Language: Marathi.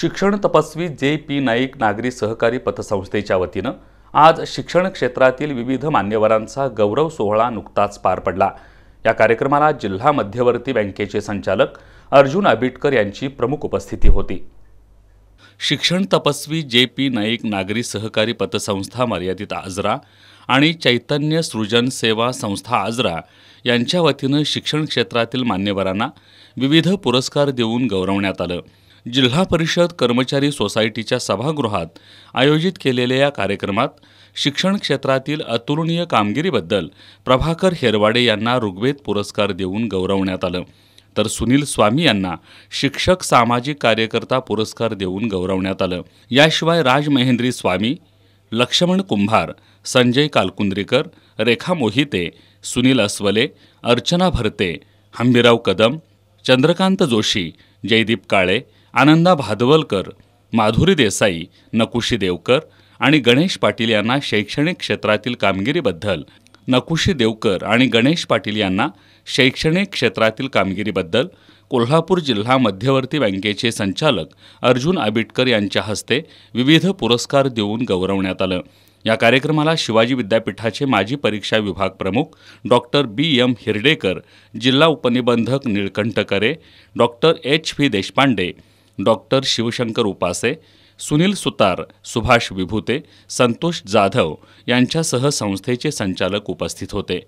शिक्षण तपस्वी जे पी नाईक नागरी सहकारी पतसंस्थेच्या वतीनं आज शिक्षण क्षेत्रातील विविध मान्यवरांचा गौरव सोहळा नुकताच पार पडला या कार्यक्रमाला जिल्हा मध्यवर्ती बँकेचे संचालक अर्जुन आबिटकर यांची प्रमुख उपस्थिती होती शिक्षण तपस्वी जे पी नाईक नागरी सहकारी पतसंस्था मर्यादित आजरा आणि चैतन्य सृजन सेवा संस्था आजरा यांच्या वतीनं शिक्षण क्षेत्रातील मान्यवरांना विविध पुरस्कार देऊन गौरवण्यात आलं जिल्हा परिषद कर्मचारी सोसायटीच्या सभागृहात आयोजित केलेल्या या कार्यक्रमात शिक्षण क्षेत्रातील अतुलनीय कामगिरीबद्दल प्रभाकर हेरवाडे यांना ऋग्वेद पुरस्कार देऊन गौरवण्यात आलं तर सुनील स्वामी यांना शिक्षक सामाजिक कार्यकर्ता पुरस्कार देऊन गौरवण्यात आलं याशिवाय राजमहेंद्री स्वामी लक्ष्मण कुंभार संजय कालकुंद्रीकर रेखा मोहिते सुनील अस्वले अर्चना भरते हंबीराव कदम चंद्रकांत जोशी जयदीप काळे आनंदा भादवलकर माधुरी देसाई नकुशी देवकर आणि गणेश पाटील यांना शैक्षणिक क्षेत्रातील कामगिरीबद्दल नकुशी देवकर आणि गणेश पाटील यांना शैक्षणिक क्षेत्रातील कामगिरीबद्दल कोल्हापूर जिल्हा मध्यवर्ती बँकेचे संचालक अर्जुन आबिटकर यांच्या हस्ते विविध पुरस्कार देऊन गौरवण्यात आलं या कार्यक्रमाला शिवाजी विद्यापीठाचे माजी परीक्षा विभाग प्रमुख डॉक्टर बी एम हिरडेकर जिल्हा उपनिबंधक Nilkanthkare doctor H V Deshpande doctor Shivshankar Upase Sunil Sutar Subhash Vibhute Santosh Jadhav यांच्यासह संस्थेचे संचालक उपस्थित होते